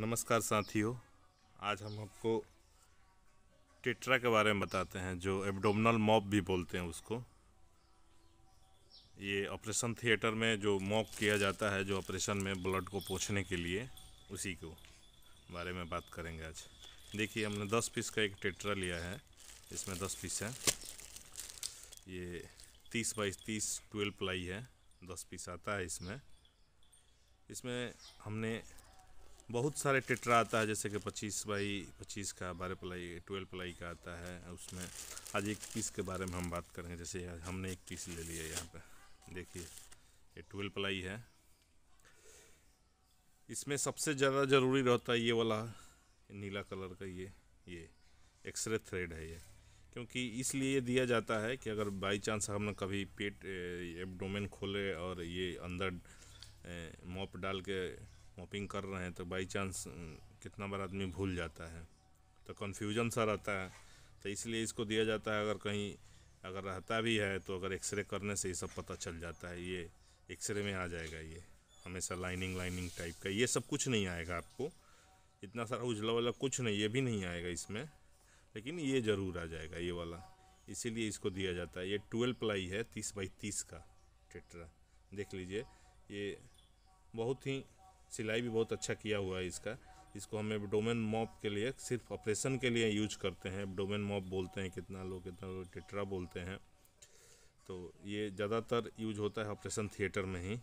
नमस्कार साथियों आज हम आपको टेट्रा के बारे में बताते हैं जो एब्डोमिनल मॉप भी बोलते हैं उसको ये ऑपरेशन थिएटर में जो मॉप किया जाता है जो ऑपरेशन में ब्लड को पोछने के लिए उसी को बारे में बात करेंगे आज देखिए हमने 10 पीस का एक टेट्रा लिया है इसमें 10 पीस है ये 30 बाईस तीस ट्वेल्व प्लाई है दस पीस आता है इसमें इसमें हमने बहुत सारे टेट्रा आता है जैसे कि पच्चीस बाई पच्चीस का बारह प्लाई ट्वेल्व प्लाई का आता है उसमें आज एक पीस के बारे में हम बात करेंगे जैसे हमने एक पीस ले लिया यहाँ पे देखिए ये ट्वेल्व प्लाई है इसमें सबसे ज़्यादा ज़रूरी रहता है ये वाला नीला कलर का ये ये एक्सरे थ्रेड है ये क्योंकि इसलिए ये दिया जाता है कि अगर बाई चांस हमने कभी पेट एबडोमेन खोले और ये अंदर मॉप डाल के मॉपिंग कर रहे हैं तो बाई चांस कितना बार आदमी भूल जाता है तो कन्फ्यूजन सा रहता है तो इसलिए इसको दिया जाता है अगर कहीं अगर रहता भी है तो अगर एक्सरे करने से ये सब पता चल जाता है ये एक्सरे में आ जाएगा ये हमेशा लाइनिंग लाइनिंग टाइप का ये सब कुछ नहीं आएगा आपको इतना सारा उजला वाला कुछ नहीं ये भी नहीं आएगा इसमें लेकिन ये ज़रूर आ जाएगा ये वाला इसीलिए इसको दिया जाता है ये ट्वेल्व प्लाई है तीस बाई तीस का टेट्रा देख लीजिए ये बहुत ही सिलाई भी बहुत अच्छा किया हुआ है इसका इसको हम एबडोमेन मॉप के लिए सिर्फ ऑपरेशन के लिए यूज करते हैं एबडोमेन मॉप बोलते हैं कितना लोग कितना लोग टिट्रा बोलते हैं तो ये ज़्यादातर यूज होता है ऑपरेशन थिएटर में ही